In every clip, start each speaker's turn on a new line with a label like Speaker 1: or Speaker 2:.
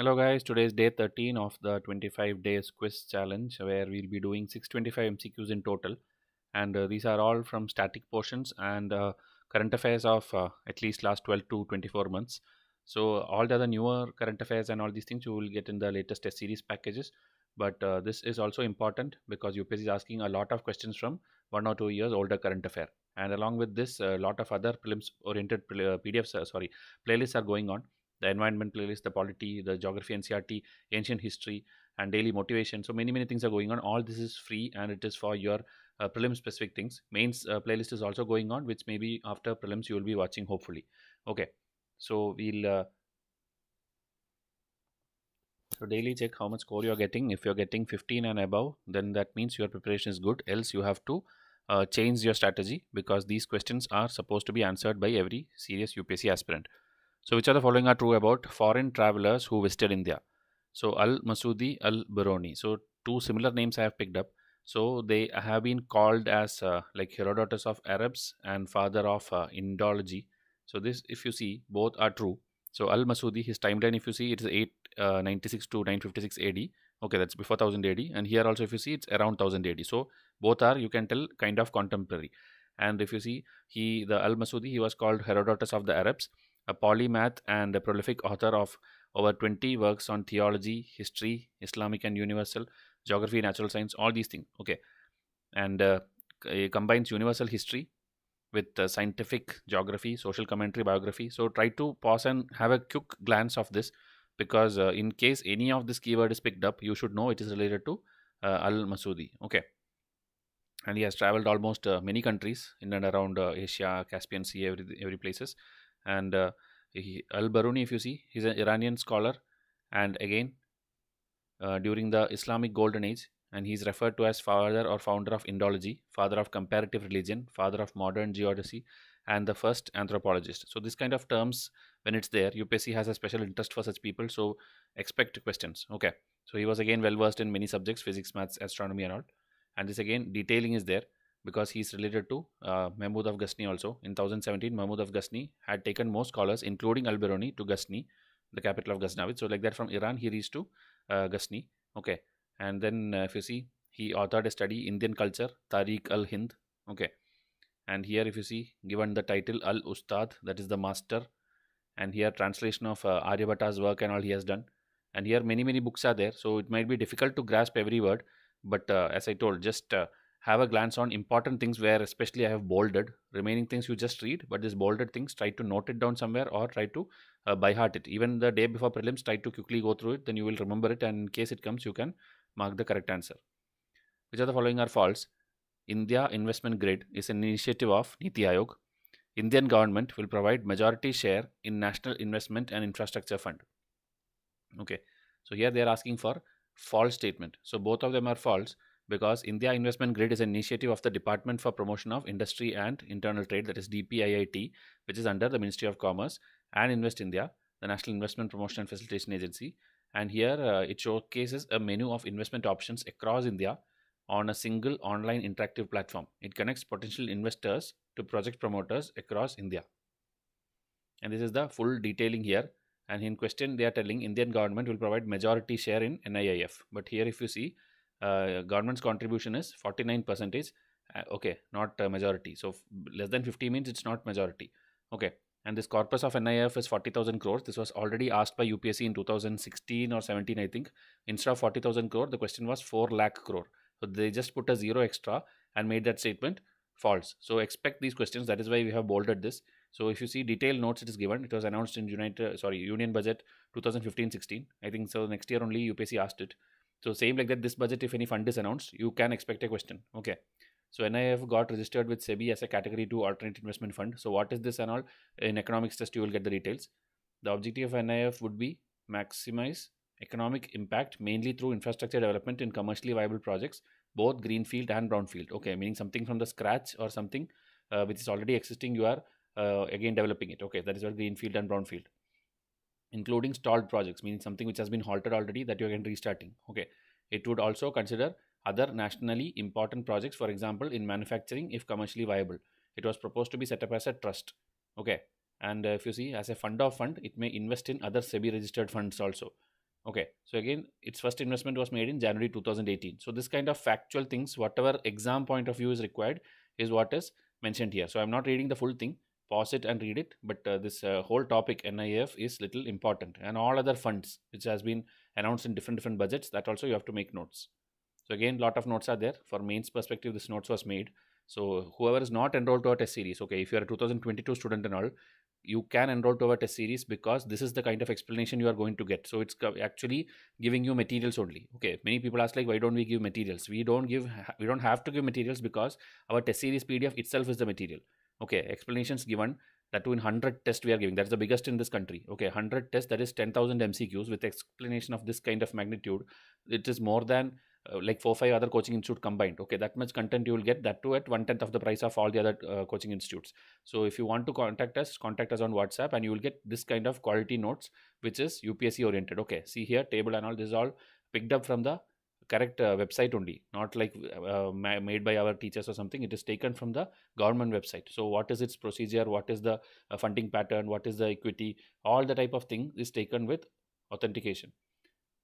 Speaker 1: Hello guys, today is day 13 of the 25 days quiz challenge where we'll be doing 625 MCQs in total and uh, these are all from static portions and uh, current affairs of uh, at least last 12 to 24 months. So all the other newer current affairs and all these things you will get in the latest test series packages but uh, this is also important because UPS is asking a lot of questions from one or two years older current affair and along with this a lot of other prelims oriented uh, PDFs, uh, sorry playlists are going on the environment playlist, the polity, the geography NCRT, ancient history, and daily motivation. So many many things are going on. All this is free and it is for your uh, prelim specific things. Mains uh, playlist is also going on, which maybe after prelims you will be watching hopefully. Okay, so we'll. Uh, so daily check how much score you are getting. If you are getting 15 and above, then that means your preparation is good. Else you have to uh, change your strategy because these questions are supposed to be answered by every serious UPSC aspirant. So which of the following are true about foreign travelers who visited India? So Al-Masudi, Al-Biruni. So two similar names I have picked up. So they have been called as uh, like Herodotus of Arabs and father of uh, Indology. So this, if you see, both are true. So Al-Masudi, his timeline, if you see, it is 896 uh, to 956 AD. Okay, that's before 1000 AD. And here also, if you see, it's around 1000 AD. So both are, you can tell, kind of contemporary. And if you see, he the Al-Masudi, he was called Herodotus of the Arabs a polymath and a prolific author of over 20 works on theology, history, Islamic and universal, geography, natural science, all these things. Okay. And uh, combines universal history with uh, scientific geography, social commentary, biography. So try to pause and have a quick glance of this because uh, in case any of this keyword is picked up, you should know it is related to uh, Al Masudi. Okay. And he has traveled almost uh, many countries in and around uh, Asia, Caspian Sea, every, every places. And uh, he, Al Biruni, if you see, he's an Iranian scholar, and again uh, during the Islamic Golden Age, and he's referred to as father or founder of Indology, father of comparative religion, father of modern geodesy, and the first anthropologist. So this kind of terms, when it's there, UPSC has a special interest for such people. So expect questions. Okay. So he was again well versed in many subjects, physics, maths, astronomy, and all. And this again detailing is there because he's related to uh, Mahmud of Ghazni also. In two thousand seventeen, Mahmud of Ghazni had taken most scholars, including Al-Biruni, to Ghazni, the capital of Ghaznavid. So like that from Iran, he reached to uh, Ghazni. Okay. And then uh, if you see, he authored a study, Indian Culture, Tariq al-Hind. Okay. And here if you see, given the title Al-Ustad, that is the master. And here translation of uh, Aryabhata's work and all he has done. And here many, many books are there. So it might be difficult to grasp every word. But uh, as I told, just... Uh, have a glance on important things where especially I have bolded. Remaining things you just read, but these bolded things, try to note it down somewhere or try to uh, by heart it. Even the day before prelims, try to quickly go through it. Then you will remember it and in case it comes, you can mark the correct answer. Which of the following are false? India Investment Grid is an initiative of Niti Aayog. Indian government will provide majority share in National Investment and Infrastructure Fund. Okay, so here they are asking for false statement. So both of them are false because India Investment Grid is an initiative of the Department for Promotion of Industry and Internal Trade, that is DPIIT, which is under the Ministry of Commerce and Invest India, the National Investment Promotion and Facilitation Agency. And here uh, it showcases a menu of investment options across India on a single online interactive platform. It connects potential investors to project promoters across India. And this is the full detailing here. And in question, they are telling Indian government will provide majority share in NIIF. But here, if you see, uh, government's contribution is 49 percentage uh, okay not uh, majority so less than 50 means it's not majority okay and this corpus of nif is 40000 crores this was already asked by upsc in 2016 or 17 i think instead of 40000 crore the question was 4 lakh crore so they just put a zero extra and made that statement false so expect these questions that is why we have bolded this so if you see detailed notes, it is given. It was announced in United, sorry, Union Budget 2015-16. I think so. Next year only UPSC asked it. So same like that, this budget, if any fund is announced, you can expect a question. Okay. So NIF got registered with SEBI as a category 2 alternate investment fund. So what is this and all? In economics test, you will get the details. The objective of NIF would be maximize economic impact mainly through infrastructure development in commercially viable projects, both greenfield and brownfield. Okay, meaning something from the scratch or something uh, which is already existing, you are uh, again developing it. Okay, that is what greenfield and brownfield including stalled projects, meaning something which has been halted already that you are restarting. Okay. It would also consider other nationally important projects, for example, in manufacturing, if commercially viable. It was proposed to be set up as a trust. Okay. And if you see, as a fund of fund, it may invest in other SEBI registered funds also. Okay. So, again, its first investment was made in January 2018. So, this kind of factual things, whatever exam point of view is required, is what is mentioned here. So, I'm not reading the full thing pause it and read it. But uh, this uh, whole topic NIF is little important, and all other funds which has been announced in different different budgets that also you have to make notes. So again, lot of notes are there. For mains perspective, this notes was made. So whoever is not enrolled to our test series, okay, if you are a 2022 student and all, you can enroll to our test series because this is the kind of explanation you are going to get. So it's actually giving you materials only. Okay, many people ask like, why don't we give materials? We don't give, we don't have to give materials because our test series PDF itself is the material okay explanations given that too in 100 tests we are giving that's the biggest in this country okay 100 tests that is 10000 mcqs with explanation of this kind of magnitude it is more than uh, like four five other coaching institute combined okay that much content you will get that too at one tenth of the price of all the other uh, coaching institutes so if you want to contact us contact us on whatsapp and you will get this kind of quality notes which is upsc oriented okay see here table and all this is all picked up from the correct uh, website only, not like uh, uh, made by our teachers or something. It is taken from the government website. So, what is its procedure? What is the funding pattern? What is the equity? All the type of thing is taken with authentication.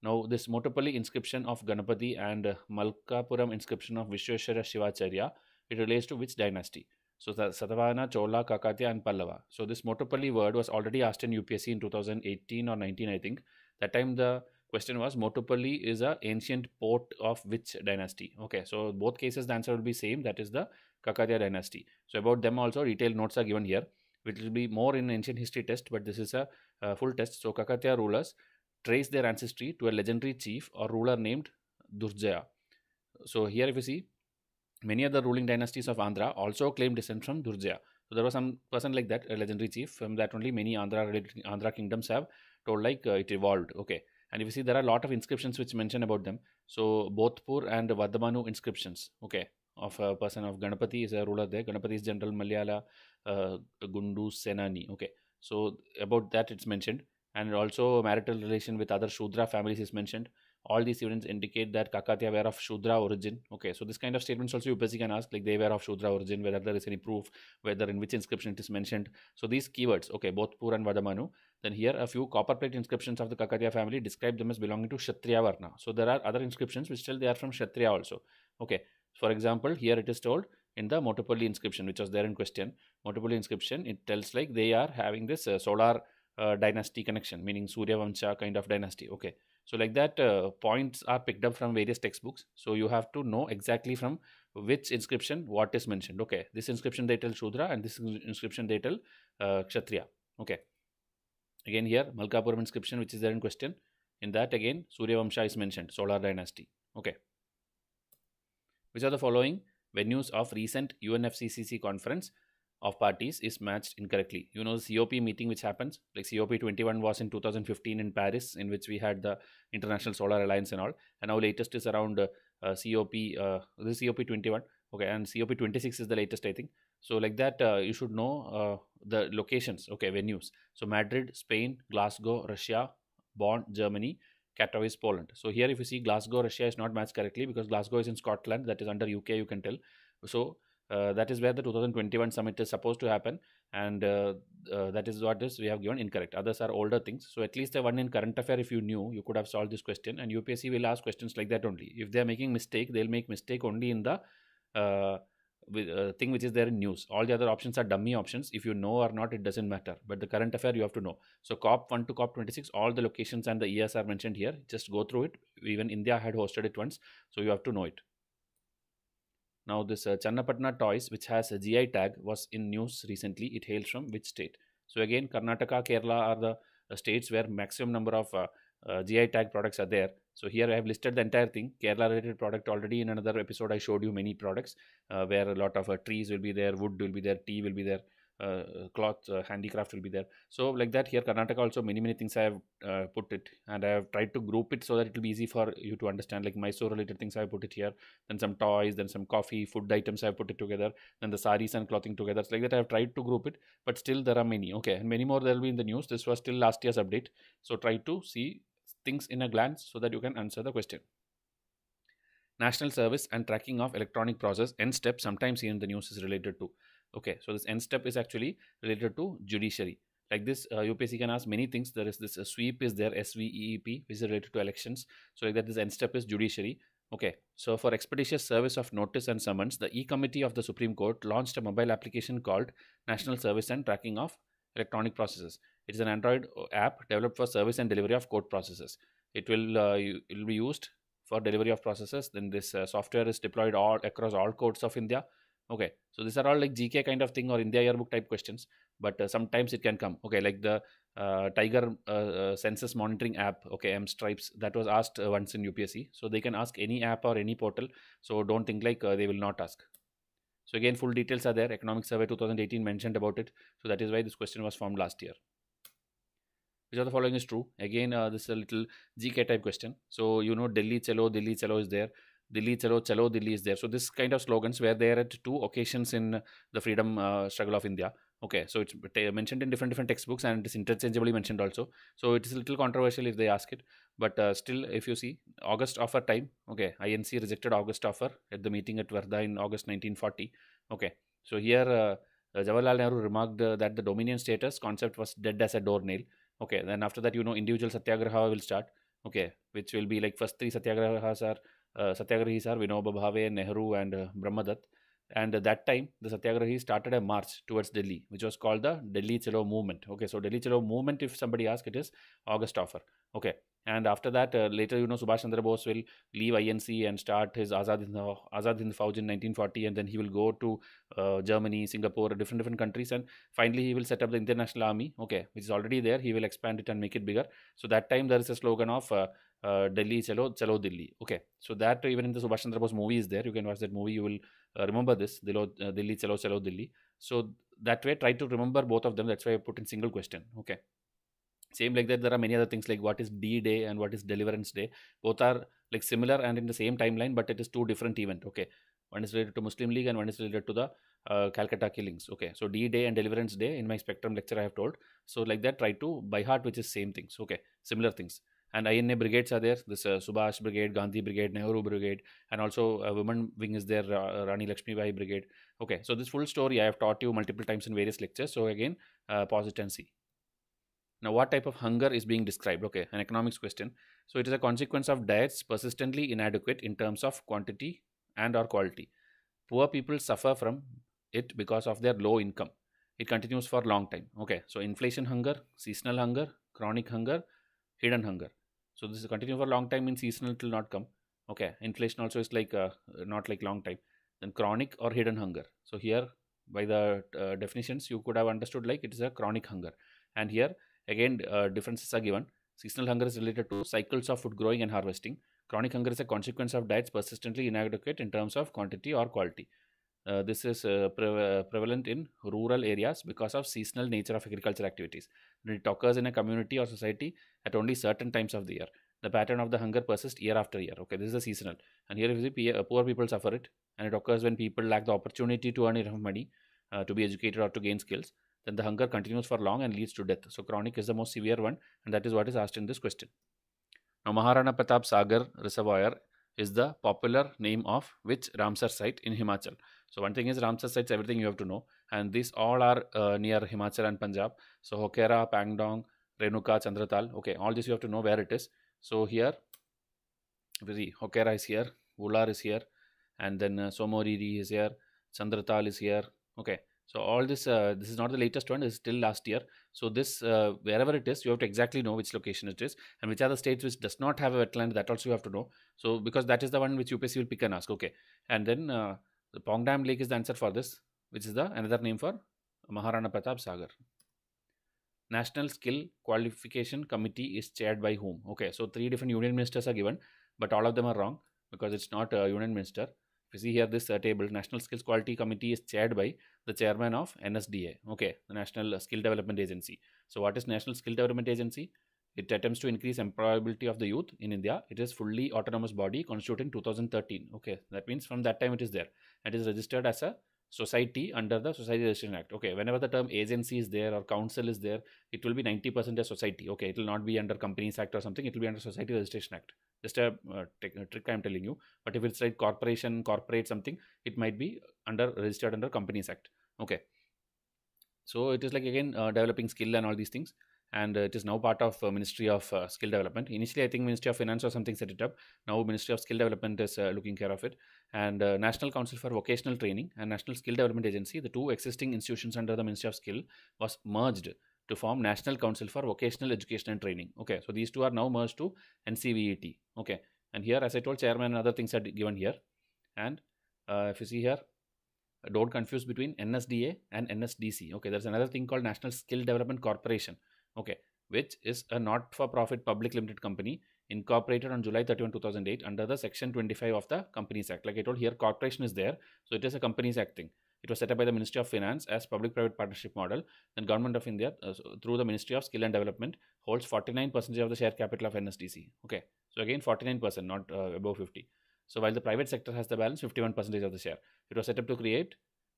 Speaker 1: Now, this Motapali inscription of Ganapati and Malkapuram inscription of Vishweshwara Shivacharya, it relates to which dynasty? So, the Satavahana, Chola, Kakatya, and Pallava. So, this Motapali word was already asked in UPSC in 2018 or 19, I think. That time, the Question was Motopalli is a ancient port of which dynasty? Okay, so both cases the answer will be same. That is the Kakatiya dynasty. So about them also detailed notes are given here, which will be more in ancient history test, but this is a uh, full test. So Kakatiya rulers trace their ancestry to a legendary chief or ruler named Durjaya. So here if you see, many other ruling dynasties of Andhra also claim descent from Durjaya. So there was some person like that, a legendary chief. From that only many Andhra Andhra kingdoms have told like uh, it evolved. Okay, and if you see there are a lot of inscriptions which mention about them so bodhpur and Vadhamanu inscriptions okay of a person of ganapati is a ruler there ganapati is general malayala uh, gundu senani okay so about that it's mentioned and also marital relation with other shudra families is mentioned all these evidence indicate that Kakatiya were of Shudra origin. Okay, so this kind of statements also basically can ask, like they were of Shudra origin, whether there is any proof, whether in which inscription it is mentioned. So these keywords, okay, both Pur and Vadamanu. Then here a few copper plate inscriptions of the Kakatiya family describe them as belonging to Kshatriya Varna. So there are other inscriptions which tell they are from Kshatriya also. Okay, for example, here it is told in the Motopalli inscription, which was there in question. Motopalli inscription, it tells like they are having this uh, solar uh, dynasty connection, meaning Surya Vansha kind of dynasty. Okay. So like that, uh, points are picked up from various textbooks. So you have to know exactly from which inscription what is mentioned. Okay, this inscription they tell Shudra and this inscription they tell uh, Kshatriya. Okay. Again here, Malkapuram inscription which is there in question. In that again, Surya is mentioned, Solar dynasty. Okay. Which are the following venues of recent UNFCCC conference of parties is matched incorrectly. You know, the COP meeting which happens, like COP21 was in 2015 in Paris, in which we had the International Solar Alliance and all. And now latest is around uh, uh, COP, uh, this COP21. Okay, and COP26 is the latest, I think. So like that, uh, you should know uh, the locations, okay, venues. So Madrid, Spain, Glasgow, Russia, Bonn, Germany, Katowice, Poland. So here if you see Glasgow, Russia is not matched correctly because Glasgow is in Scotland, that is under UK, you can tell. So uh, that is where the 2021 summit is supposed to happen and uh, uh, that is what is we have given incorrect others are older things so at least the one in current affair if you knew you could have solved this question and upsc will ask questions like that only if they are making mistake they'll make mistake only in the uh, with, uh, thing which is there in news all the other options are dummy options if you know or not it doesn't matter but the current affair you have to know so cop 1 to cop 26 all the locations and the years are mentioned here just go through it even india had hosted it once so you have to know it now, this uh, Channapatna Toys, which has a GI tag, was in news recently. It hails from which state? So, again, Karnataka, Kerala are the uh, states where maximum number of uh, uh, GI tag products are there. So, here I have listed the entire thing. Kerala related product already in another episode, I showed you many products uh, where a lot of uh, trees will be there, wood will be there, tea will be there, uh, uh, cloth uh, handicraft will be there so like that here karnataka also many many things i have put it and i have tried to group it so that it will be easy for you to understand like mysore related things i have put it here then some toys then some coffee food items i have put it together then the saris and clothing together so like that i have tried to group it but still there are many okay and many more there will be in the news this was still last year's update so try to see things in a glance so that you can answer the question national service and tracking of electronic process end step sometimes here in the news is related to Okay, so this end step is actually related to judiciary. Like this, uh, UPSC can ask many things. There is this uh, sweep is there, SVEEP, which is related to elections. So like that, this end step is judiciary. Okay, so for expeditious service of notice and summons, the E-Committee of the Supreme Court launched a mobile application called National Service and Tracking of Electronic Processes. It is an Android uh, app developed for service and delivery of court processes. It will, uh, it will be used for delivery of processes. Then this uh, software is deployed all across all courts of India okay so these are all like gk kind of thing or india yearbook type questions but uh, sometimes it can come okay like the uh, tiger uh, uh census monitoring app okay m stripes that was asked uh, once in upsc so they can ask any app or any portal so don't think like uh, they will not ask so again full details are there economic survey 2018 mentioned about it so that is why this question was formed last year which of the following is true again this is a little gk type question so you know delhi chalo delhi chalo is there Delhi Chalo, Chalo Delhi is there. So this kind of slogans were there at two occasions in the freedom uh, struggle of India. Okay, so it's mentioned in different different textbooks and it's interchangeably mentioned also. So it is a little controversial if they ask it, but uh, still, if you see August offer time, okay, INC rejected August offer at the meeting at Verdun in August 1940. Okay, so here uh, uh Jawaharlal Nehru remarked uh, that the dominion status concept was dead as a doornail. Okay, then after that, you know, individual satyagraha will start. Okay, which will be like first three satyagrahas are uh, satyagrahis are Vinoba Bhave, Nehru, and uh, Brahmadat. And at that time, the Satyagrahis started a march towards Delhi, which was called the Delhi Chalo movement. Okay, so Delhi Chalo movement, if somebody asks, it is August offer. Okay, and after that, uh, later, you know, Subhash Chandra Bose will leave INC and start his Azad Hind, Azad Hind Fauj in 1940, and then he will go to uh, Germany, Singapore, different different countries, and finally he will set up the International Army. Okay, which is already there. He will expand it and make it bigger. So that time there is a slogan of uh, uh, Delhi Chalo Chalo Delhi. Okay, so that even in the Subhash Chandra Bose movie is there. You can watch that movie. You will uh, remember this Dilo, uh, Delhi Chalo Chalo Delhi. So that way, try to remember both of them. That's why I put in single question. Okay. Same like that, there are many other things like what is D Day and what is Deliverance Day. Both are like similar and in the same timeline, but it is two different event. Okay, one is related to Muslim League and one is related to the uh, Calcutta killings. Okay, so D Day and Deliverance Day in my Spectrum lecture I have told. So like that, try to by heart, which is same things. Okay, similar things and INA brigades are there. This uh, Subhash Brigade, Gandhi Brigade, Nehru Brigade, and also a uh, women wing is there, uh, Rani Lakshmibai Brigade. Okay, so this full story I have taught you multiple times in various lectures. So again, uh, pause it and see. Now, what type of hunger is being described? Okay, an economics question. So it is a consequence of diets persistently inadequate in terms of quantity and or quality. Poor people suffer from it because of their low income. It continues for long time. Okay, so inflation hunger, seasonal hunger, chronic hunger, hidden hunger. So this is continuing for a long time means seasonal it will not come. Okay, inflation also is like uh, not like long time. Then chronic or hidden hunger. So here by the uh, definitions you could have understood like it is a chronic hunger. And here again uh, differences are given. Seasonal hunger is related to cycles of food growing and harvesting. Chronic hunger is a consequence of diets persistently inadequate in terms of quantity or quality. Uh, this is uh, pre- uh, prevalent in rural areas because of seasonal nature of agricultural activities. And it occurs in a community or society at only certain times of the year. The pattern of the hunger persists year after year. Okay, this is the seasonal. And here you see, uh, poor people suffer it, and it occurs when people lack the opportunity to earn enough money uh, to be educated or to gain skills. Then the hunger continues for long and leads to death. So chronic is the most severe one, and that is what is asked in this question. Now, Maharana Pratap Sagar Reservoir is the popular name of which Ramsar site in Himachal? So one thing is Ramsar sites, everything you have to know. And these all are uh, near Himachal and Punjab. So Hokera, Pangdong, Renuka, Chandratal. Okay, all this you have to know where it is. So here, we see Hokera is here, Ular is here, and then uh, Somoriri is here, Chandratal is here. Okay, so all this, uh, this is not the latest one, it's still last year. So this, uh, wherever it is, you have to exactly know which location it is and which are the states which does not have a wetland, that also you have to know. So because that is the one which UPSC will pick and ask, okay. And then uh, the Pong Dam Lake is the answer for this, which is the another name for Maharana Pratap Sagar. National Skill Qualification Committee is chaired by whom? Okay, so three different union ministers are given, but all of them are wrong because it's not a union minister. If you see here this uh, table, National Skills Quality Committee is chaired by the chairman of NSDA. Okay, the National Skill Development Agency. So what is National Skill Development Agency? It attempts to increase employability of the youth in India. It is fully autonomous body constituted in 2013. Okay, that means from that time it is there. It is registered as a society under the Society Registration Act. Okay, whenever the term agency is there or council is there, it will be 90% a society. Okay, it will not be under Companies Act or something. It will be under Society Registration Act. Just a, uh, a trick I'm telling you. But if it's like corporation, corporate something, it might be under registered under Companies Act. Okay. So it is like again uh, developing skill and all these things and uh, it is now part of uh, Ministry of uh, Skill Development. Initially, I think Ministry of Finance or something set it up. Now Ministry of Skill Development is looking care of it, and National Council for Vocational Training and National Skill Development Agency, the two existing institutions under the Ministry of Skill, was merged to form National Council for Vocational Education and Training. Okay, so these two are now merged to NCVET. Okay, and here, as I told, chairman and other things are given here, and uh, if you see here don't confuse between nsda and nsdc okay there's another thing called national skill development corporation okay, which is a not-for-profit public limited company incorporated on July 31, 2008 under the section 25 of the Companies Act. Like I told here, corporation is there, so it is a Companies Act thing. It was set up by the Ministry of Finance as public-private partnership model. Then Government of India, uh, through the Ministry of Skill and Development, holds 49% of the share capital of NSDC. Okay, so again 49%, not uh, above 50. So while the private sector has the balance, 51% of the share. It was set up to create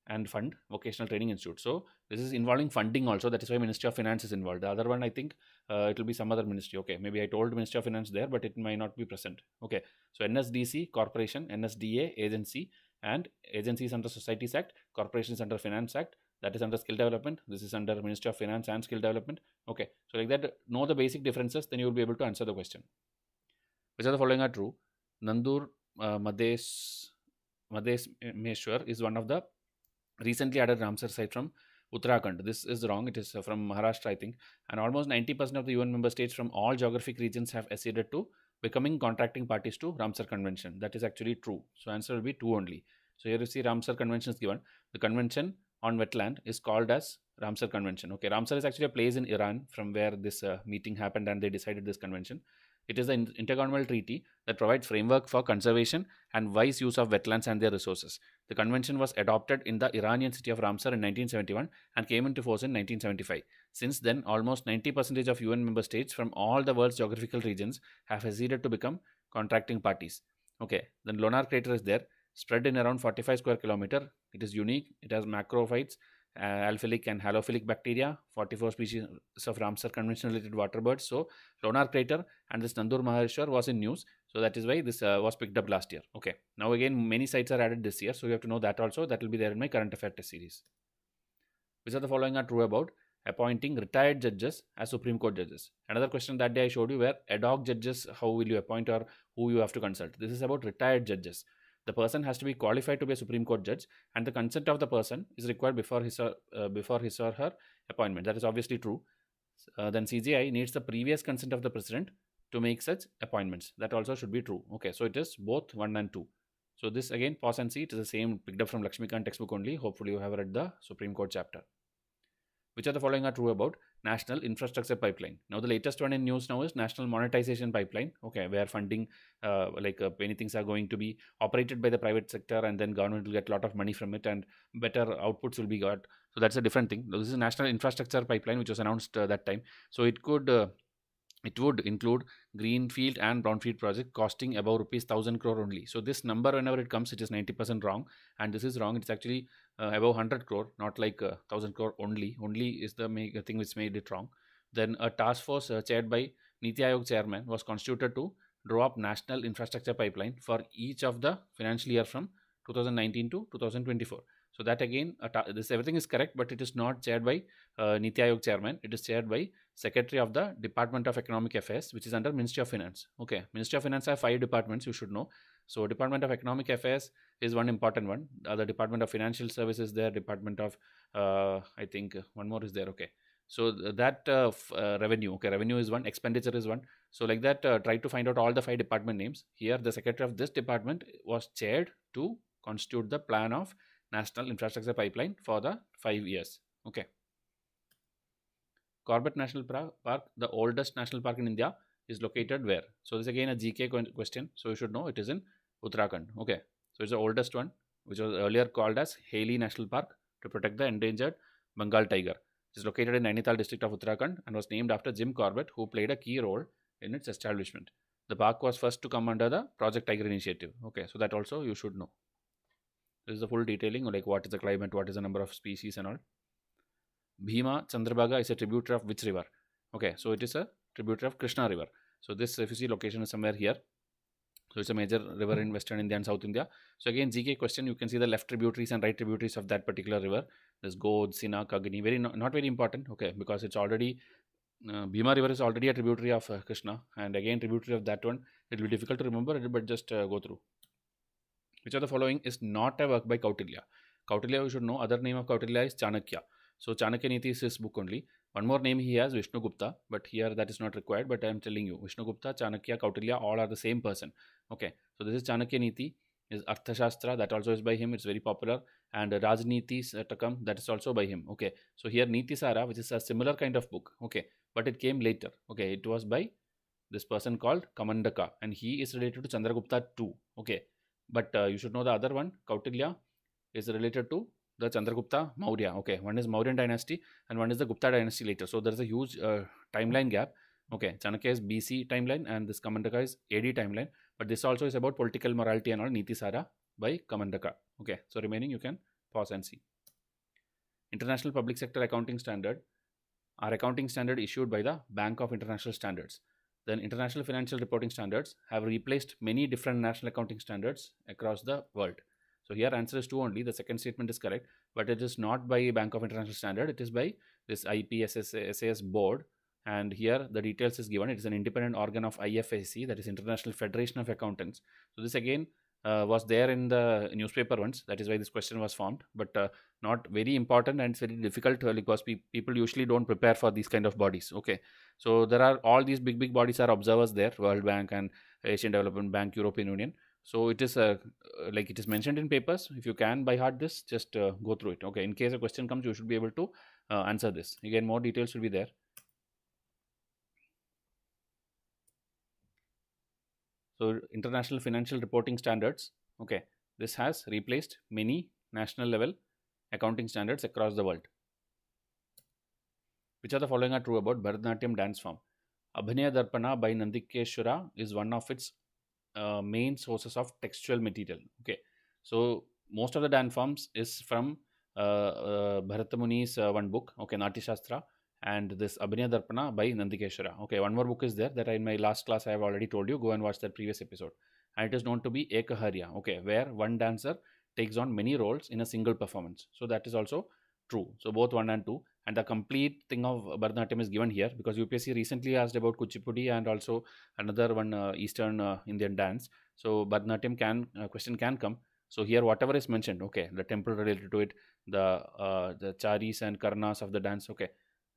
Speaker 1: and fund vocational training institute so this is involving funding also that is why ministry of finance is involved the other one i think uh, it will be some other ministry okay maybe i told ministry of finance there but it may not be present okay so nsdc corporation nsda agency and agencies under societies act corporations under finance act that is under skill development this is under ministry of finance and skill development okay so like that know the basic differences then you will be able to answer the question which of the following are true nandur uh, Madhes mades meshwar is one of the recently added Ramsar site from Uttarakhand. This is wrong. It is uh, from Maharashtra, I think. And almost 90% of the UN member states from all geographic regions have acceded to becoming contracting parties to Ramsar Convention. That is actually true. So answer will be two only. So here you see Ramsar Convention is given. The convention on wetland is called as Ramsar Convention. Okay, Ramsar is actually a place in Iran from where this uh, meeting happened and they decided this convention. It is an intergovernmental treaty that provides framework for conservation and wise use of wetlands and their resources. The convention was adopted in the Iranian city of Ramsar in 1971 and came into force in 1975. Since then, almost 90% of UN member states from all the world's geographical regions have acceded to become contracting parties. Okay, then Lonar crater is there, spread in around 45 square kilometer. It is unique. It has macrophytes uh, alphilic and halophilic bacteria, 44 species of Ramsar Convention related water birds. So, Lonar crater and this Nandur Maheshwar was in news. So, that is why this uh, was picked up last year. Okay. Now, again, many sites are added this year. So, you have to know that also. That will be there in my current affairs series. Which are the following are true about? Appointing retired judges as Supreme Court judges. Another question that day I showed you where ad hoc judges, how will you appoint or who you have to consult. This is about retired judges. The person has to be qualified to be a Supreme Court judge, and the consent of the person is required before his or, uh, before his or her appointment. That is obviously true. Uh, then CGI needs the previous consent of the president to make such appointments. That also should be true. Okay, so it is both one and two. So this again, pause and see. It is the same picked up from Lakshmikant textbook only. Hopefully, you have read the Supreme Court chapter. Which of the following are true about national infrastructure pipeline now the latest one in news now is national monetization pipeline okay where funding uh, like uh, many things are going to be operated by the private sector and then government will get a lot of money from it and better outputs will be got so that's a different thing this is national infrastructure pipeline which was announced uh, that time so it could uh, it would include greenfield and brownfield project costing about rupees 1000 crore only so this number whenever it comes it is 90% wrong and this is wrong it's actually uh, above 100 crore not like uh, 1000 crore only only is the make, uh, thing which made it wrong then a task force uh, chaired by niti Aayog chairman was constituted to draw up national infrastructure pipeline for each of the financial year from 2019 to 2024 so that again uh, this everything is correct but it is not chaired by uh, niti Aayog chairman it is chaired by secretary of the department of economic affairs which is under ministry of finance okay ministry of finance have five departments you should know so department of economic affairs is one important one the other department of financial services there department of uh, i think uh, one more is there okay so that uh, f- uh, revenue okay revenue is one expenditure is one so like that uh, try to find out all the five department names here the secretary of this department was chaired to constitute the plan of national infrastructure pipeline for the five years okay Corbett National Park, the oldest national park in India, is located where? So this is again a GK question. So you should know it is in Uttarakhand. Okay. So it's the oldest one, which was earlier called as Haley National Park to protect the endangered Bengal tiger. It is located in Nainital district of Uttarakhand and was named after Jim Corbett, who played a key role in its establishment. The park was first to come under the Project Tiger initiative. Okay, so that also you should know. This is the full detailing, like what is the climate, what is the number of species and all. Bhima Chandrabhaga is a tributary of which river? Okay, so it is a tributary of Krishna river. So this, if you see, location is somewhere here. So it's a major river in Western India and South India. So again, GK question, you can see the left tributaries and right tributaries of that particular river. There's Godh, Sina, Kagni, very no, not very important, okay, because it's already, uh, Bhima river is already a tributary of uh, Krishna. And again, tributary of that one, it will be difficult to remember, but just uh, go through. Which of the following is not a work by Kautilya? Kautilya, you should know, other name of Kautilya is Chanakya. So Chanakya Niti is his book only. One more name he has, Vishnu Gupta, but here that is not required. But I am telling you, Vishnu Gupta, Chanakya, Kautilya, all are the same person. Okay, so this is Chanakya Niti, is Arthashastra, that also is by him, it's very popular. And Rajniti Satakam, that is also by him. Okay, so here Niti Sara, which is a similar kind of book. Okay, but it came later. Okay, it was by this person called Kamandaka, and he is related to Chandragupta too. Okay, but uh, you should know the other one, Kautilya, is related to the Chandragupta Maurya. Okay, one is Mauryan dynasty and one is the Gupta dynasty later. So there's a huge uh, timeline gap. Okay, Chanakya is BC timeline and this Kamandaka is AD timeline. But this also is about political morality and all Niti Sara by Kamandaka. Okay, so remaining you can pause and see. International Public Sector Accounting Standard are accounting standard issued by the Bank of International Standards. Then international financial reporting standards have replaced many different national accounting standards across the world. So here answer is 2 only. The second statement is correct, but it is not by Bank of International Standard. It is by this IPSS board. And here the details is given. It is an independent organ of IFAC, that is International Federation of Accountants. So this again uh, was there in the newspaper once. That is why this question was formed, but uh, not very important and it's very difficult uh, because pe people usually don't prepare for these kind of bodies. Okay, so there are all these big big bodies are observers there. World Bank and Asian Development Bank, European Union. So it is a uh, like it is mentioned in papers. If you can by heart this, just uh, go through it. Okay, in case a question comes, you should be able to uh, answer this. Again, more details will be there. So international financial reporting standards. Okay, this has replaced many national level accounting standards across the world. Which of the following are true about Bharatanatyam dance form? Abhinaya Darpana by Nandikeshwara is one of its uh, main sources of textual material. Okay, so most of the Dan forms is from uh, uh, bharatamuni's uh, one book, okay, Nati Shastra, and this Abhinaya Darpana by Nandikeshara. Okay, one more book is there that in my last class I have already told you. Go and watch that previous episode. And it is known to be Ekaharya, okay, where one dancer takes on many roles in a single performance. So that is also true. So both one and two. And the complete thing of Bharatanatyam is given here because UPSC recently asked about Kuchipudi and also another one uh, Eastern uh, Indian dance. So Bharatanatyam can uh, question can come. So here whatever is mentioned, okay, the temple related to it, the uh, the charis and karnas of the dance, okay,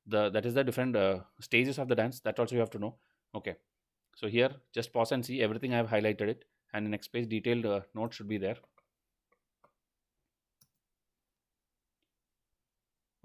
Speaker 1: the that is the different uh, stages of the dance. That also you have to know, okay. So here just pause and see everything I have highlighted it, and the next page detailed note should be there.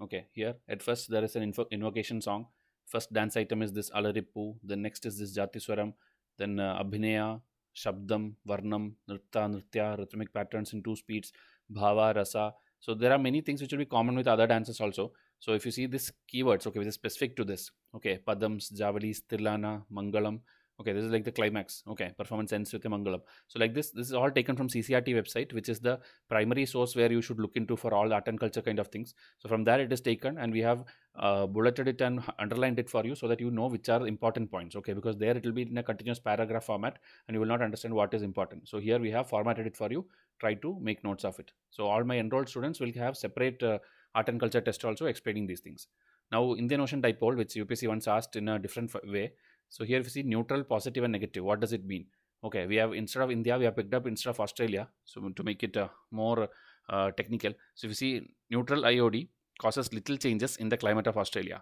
Speaker 1: Okay, here at first there is an invocation song. First dance item is this Alarippu, then next is this Jatiswaram, then uh, Abhinaya, Shabdam, Varnam, Nritta, Nritya, rhythmic patterns in two speeds, Bhava, Rasa. So there are many things which will be common with other dances also. So if you see these keywords, okay, which is specific to this, okay, Padams, Javalis, Tirlana, Mangalam, okay this is like the climax okay performance ends with a mangalam so like this this is all taken from ccrt website which is the primary source where you should look into for all art and culture kind of things so from there it is taken and we have uh, bulleted it and underlined it for you so that you know which are important points okay because there it will be in a continuous paragraph format and you will not understand what is important so here we have formatted it for you try to make notes of it so all my enrolled students will have separate uh, art and culture test also explaining these things now indian ocean dipole which upsc once asked in a different way so here if you see neutral, positive and negative, what does it mean? Okay, we have instead of India, we have picked up instead of Australia. So to make it uh, more uh, technical. So if you see neutral IOD causes little changes in the climate of Australia.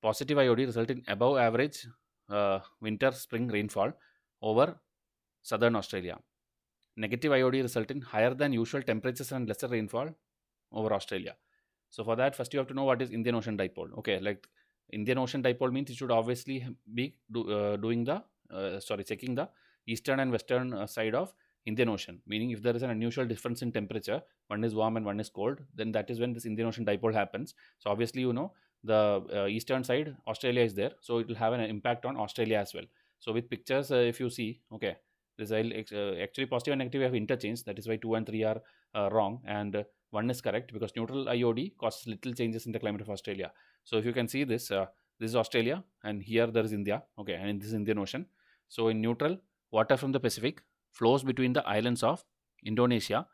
Speaker 1: Positive IOD result in above average uh, winter spring rainfall over southern Australia. Negative IOD result in higher than usual temperatures and lesser rainfall over Australia. So for that, first you have to know what is Indian Ocean Dipole. Okay, like Indian Ocean dipole means it should obviously be do, uh, doing the, uh, sorry, checking the eastern and western uh, side of Indian Ocean. Meaning if there is an unusual difference in temperature, one is warm and one is cold, then that is when this Indian Ocean dipole happens. So obviously, you know, the uh, eastern side, Australia is there. So it will have an impact on Australia as well. So with pictures, uh, if you see, okay, this uh, actually positive and negative have interchanged. That is why 2 and 3 are wrong. And one is correct because neutral IOD causes little changes in the climate of Australia. So if you can see this, uh, this is Australia and here there is India. Okay, and this is Indian Ocean. So in neutral, water from the Pacific flows between the islands of Indonesia,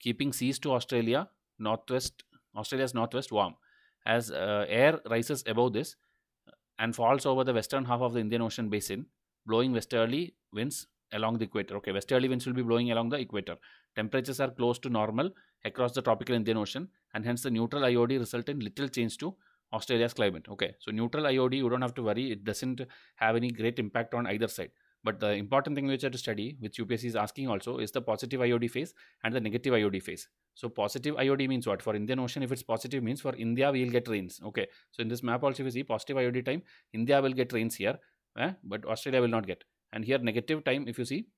Speaker 1: keeping seas to Australia northwest Australia's northwest warm. As uh, air rises above this and falls over the western half of the Indian Ocean basin, blowing westerly winds along the equator. Okay, westerly winds will be blowing along the equator. Temperatures are close to normal across the tropical Indian Ocean, and hence the neutral IOD result in little change to Australia's climate. Okay, so neutral IOD, you don't have to worry. It doesn't have any great impact on either side. But the important thing which I have to study, which UPSC is asking also, is the positive IOD phase and the negative IOD phase. So positive IOD means what? For Indian Ocean, if it's positive means for India, we'll get rains. Okay. So in this map also, if you see positive IOD time, India will get rains here, eh? but Australia will not get. And here negative time, if you see,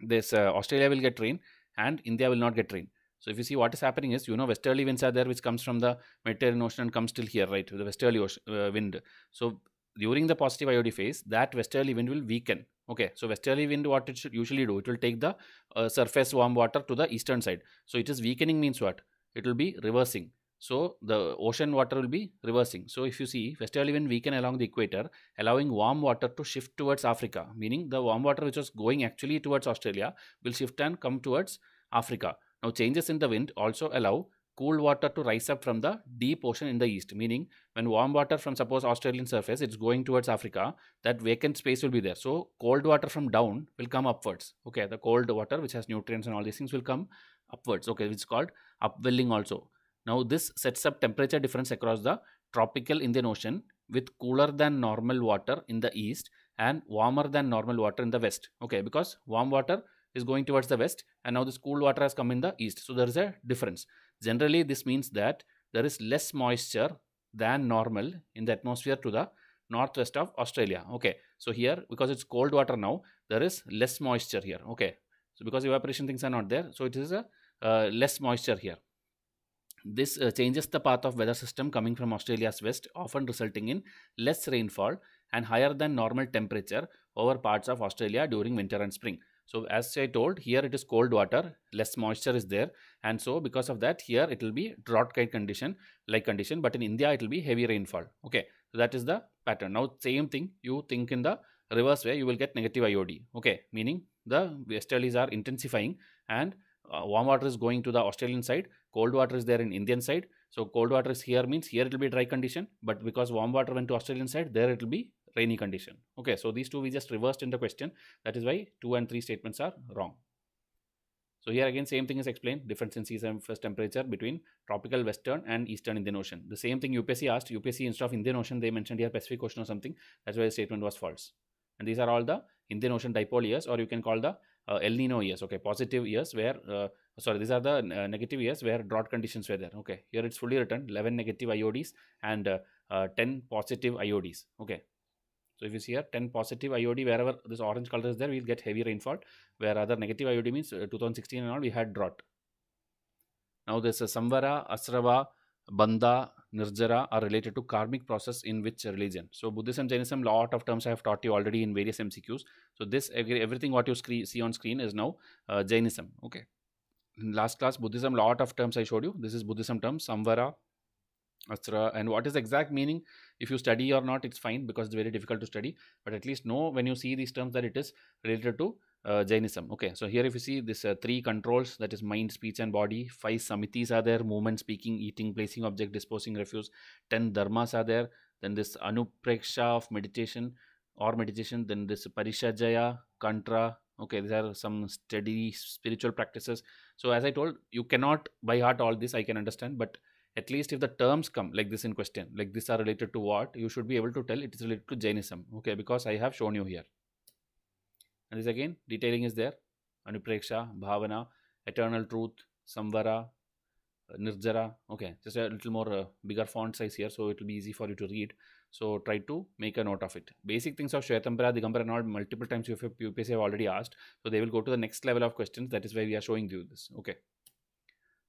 Speaker 1: this uh, Australia will get rain and India will not get rain. So if you see what is happening is, you know, westerly winds are there, which comes from the Mediterranean Ocean and comes till here, right? The westerly ocean, uh, wind. So during the positive IOD phase, that westerly wind will weaken. Okay, so westerly wind, what it should usually do, it will take the uh, surface warm water to the eastern side. So it is weakening means what? It will be reversing. So the ocean water will be reversing. So if you see westerly wind weaken along the equator, allowing warm water to shift towards Africa, meaning the warm water which was going actually towards Australia will shift and come towards Africa. Now changes in the wind also allow cool water to rise up from the deep ocean in the east, meaning when warm water from suppose Australian surface, it's going towards Africa, that vacant space will be there. So cold water from down will come upwards. Okay, the cold water which has nutrients and all these things will come upwards. Okay, which is called upwelling also. Now this sets up temperature difference across the tropical Indian Ocean with cooler than normal water in the east and warmer than normal water in the west. Okay, because warm water is going towards the west and now this cold water has come in the east. So there is a difference. Generally, this means that there is less moisture than normal in the atmosphere to the northwest of Australia. Okay, so here because it's cold water now, there is less moisture here. Okay, so because evaporation things are not there, so it is a uh, less moisture here. This uh, changes the path of weather system coming from Australia's west, often resulting in less rainfall and higher than normal temperature over parts of Australia during winter and spring. So as I told, here it is cold water, less moisture is there. And so because of that, here it will be drought kind condition, like condition. But in India, it will be heavy rainfall. Okay, so that is the pattern. Now, same thing, you think in the reverse way, you will get negative IOD. Okay, meaning the westerlies are intensifying and uh, warm water is going to the Australian side, cold water is there in Indian side. So cold water is here means here it will be dry condition, but because warm water went to Australian side, there it will be any condition. Okay, so these two we just reversed in the question. That is why 2 and 3 statements are wrong. So here again same thing is explained, difference in sea surface temperature between tropical western and eastern Indian Ocean. The same thing UPSC asked, UPSC instead of Indian Ocean they mentioned here Pacific Ocean or something, that's why the statement was false. And these are all the Indian Ocean dipole years or you can call the uh, El Nino years, okay, positive years where, uh, sorry, these are the uh, negative years where drought conditions were there, okay. Here it's fully written 11 negative IODs and uh, uh, 10 positive IODs, okay. So if you see here 10 positive IOD wherever this orange color is there we'll get heavy rainfall where other negative IOD means uh, 2016 and all we had drought. Now this is uh, Samvara, Asrava, Banda, Nirjara are related to karmic process in which religion. So Buddhism, Jainism lot of terms I have taught you already in various MCQs. So this everything what you see on screen is now uh, Jainism. Okay. In last class Buddhism lot of terms I showed you. This is Buddhism terms Samvara, Asra and what is the exact meaning if you study or not it's fine because it's very difficult to study but at least know when you see these terms that it is related to uh, Jainism. Okay, so here if you see this uh, three controls that is mind, speech, and body. Five samitis are there: movement, speaking, eating, placing object, disposing refuse. Ten dharmas are there. Then this anupreksha of meditation or meditation. Then this parishajaya, kantra. Okay, these are some steady spiritual practices. So as I told, you cannot by heart all this. I can understand, but at least if the terms come like this in question, like these are related to what, you should be able to tell it is related to Jainism, okay, because I have shown you here. And this again, detailing is there, Anupreksha, Bhavana, Eternal Truth, Samvara, Nirjara, okay, just a little more uh, bigger font size here, so it will be easy for you to read. So try to make a note of it. Basic things of Shvetambara Digambara and all multiple times UPSC have already asked. So they will go to the next level of questions. That is why we are showing you this. Okay.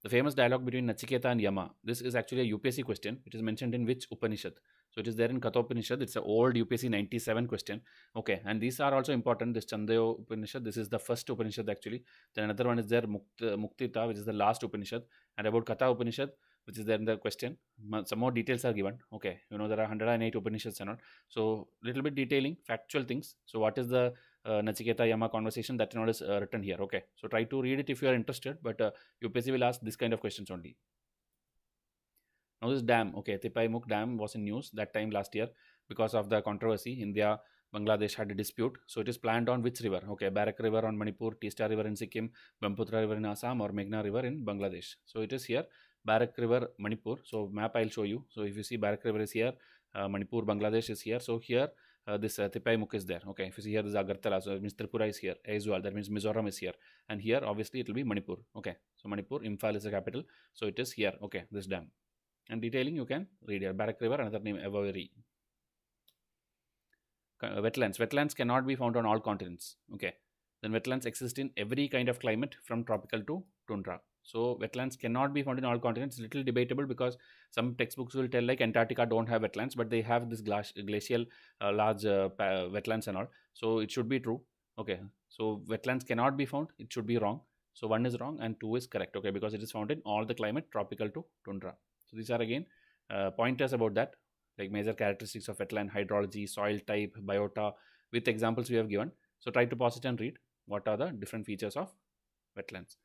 Speaker 1: The famous dialogue between Nachiketa and Yama. This is actually a UPSC question. It is mentioned in which Upanishad? So it is there in Katha Upanishad. It's an old UPSC 97 question. Okay, and these are also important. This Chandaya Upanishad. This is the first Upanishad actually. Then another one is there Mukti Muktita, which is the last Upanishad. And about Katha Upanishad, which is there in the question. Some more details are given. Okay, you know there are 108 Upanishads and all. So little bit detailing factual things. So what is the uh, Nachiketa Yama conversation, that note is uh, written here. Okay, so try to read it if you are interested, but uh, UPSC will ask this kind of questions only. Now this dam, okay, Tipai Mukh Dam was in news that time last year because of the controversy. India, Bangladesh had a dispute. So it is planned on which river? Okay, Barak River on Manipur, Teesta River in Sikkim, Bamputra River in Assam or Meghna River in Bangladesh. So it is here, Barak River, Manipur. So map I'll show you. So if you see Barak River is here, uh, Manipur, Bangladesh is here. So here uh, this uh, Tipai is there. Okay, if you see here, this is Agartala, so it means Tripura is here as well. That means Mizoram is here, and here obviously it will be Manipur. Okay, so Manipur, Imphal is the capital, so it is here. Okay, this dam. And detailing you can read here. Barak River, another name Everi. Uh, wetlands. Wetlands cannot be found on all continents. Okay, then wetlands exist in every kind of climate from tropical to tundra. So wetlands cannot be found in all continents. It's little debatable because some textbooks will tell like Antarctica don't have wetlands, but they have this glac glacial uh, large uh, wetlands and all. So it should be true. Okay. So wetlands cannot be found. It should be wrong. So one is wrong and two is correct. Okay, because it is found in all the climate tropical to tundra. So these are again uh, pointers about that, like major characteristics of wetland, hydrology, soil type, biota, with examples we have given. So try to pause it and read what are the different features of wetlands.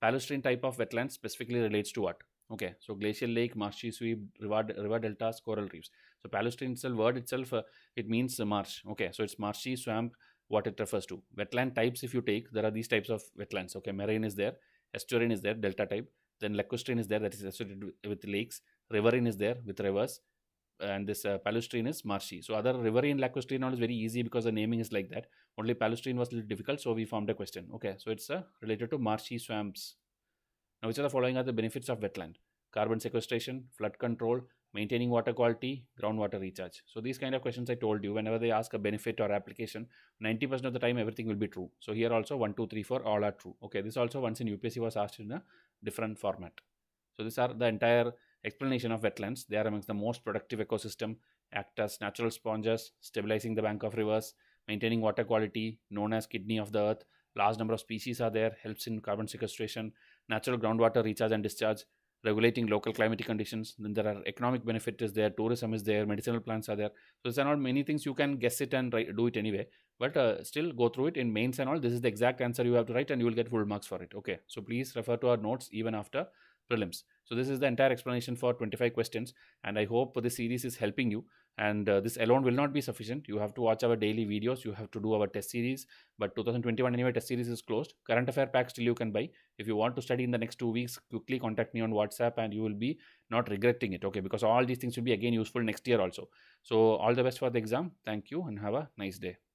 Speaker 1: Palestine type of wetlands specifically relates to what? Okay, so glacial lake, marshy sweep, river, river deltas, coral reefs. So Palestine itself, word itself, uh, it means marsh. Okay, so it's marshy, swamp, what it refers to. Wetland types, if you take, there are these types of wetlands. Okay, marine is there, estuarine is there, delta type. Then lacustrine is there, that is associated with lakes. Riverine is there with rivers and this uh, is marshy. So other riverine lacustrine is very easy because the naming is like that. Only palustrine was a little difficult, so we formed a question. Okay, so it's uh, related to marshy swamps. Now, which of the following are the benefits of wetland? Carbon sequestration, flood control, maintaining water quality, groundwater recharge. So these kind of questions I told you, whenever they ask a benefit or application, 90% of the time everything will be true. So here also 1, 2, 3, 4 all are true. Okay, this also once in UPSC was asked in a different format. So these are the entire Explanation of wetlands. They are amongst the most productive ecosystem, act as natural sponges, stabilizing the bank of rivers, maintaining water quality, known as kidney of the earth. Large number of species are there, helps in carbon sequestration, natural groundwater recharge and discharge, regulating local climatic conditions. Then there are economic benefit is there, tourism is there, medicinal plants are there. So there are not many things you can guess it and do it anyway. But uh, still go through it in mains and all. This is the exact answer you have to write and you will get full marks for it. Okay. So please refer to our notes even after prelims. So this is the entire explanation for 25 questions and I hope this series is helping you and uh, this alone will not be sufficient. You have to watch our daily videos, you have to do our test series but 2021 anyway test series is closed. Current affair pack still you can buy. If you want to study in the next two weeks, quickly contact me on WhatsApp and you will be not regretting it. Okay, because all these things will be again useful next year also. So all the best for the exam. Thank you and have a nice day.